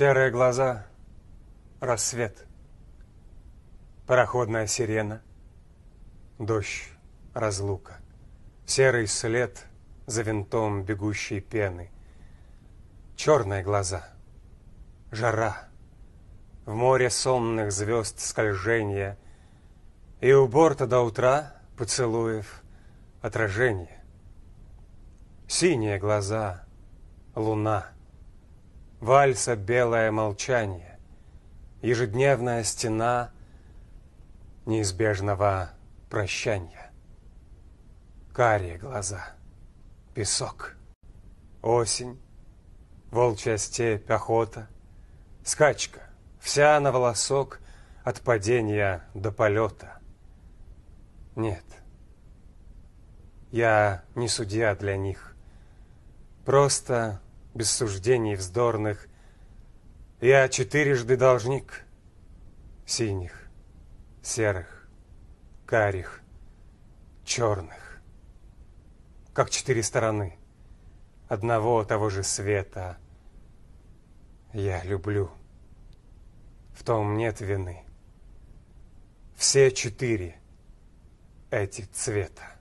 Серые глаза, рассвет, пароходная сирена, дождь, разлука, серый след за винтом бегущей пены, черные глаза, жара, в море сонных звезд скольжение, и у борта до утра поцелуев отражение. Синие глаза, луна — вальса белое молчание, ежедневная стена неизбежного прощания. Карие глаза, песок, осень, волчья степь, охота, скачка, вся на волосок от падения до полета. Нет, я не судья для них, просто без суждений вздорных. Я четырежды должник синих, серых, карих, черных, как четыре стороны одного того же света. Я люблю. В том нет вины. Все четыре эти цвета.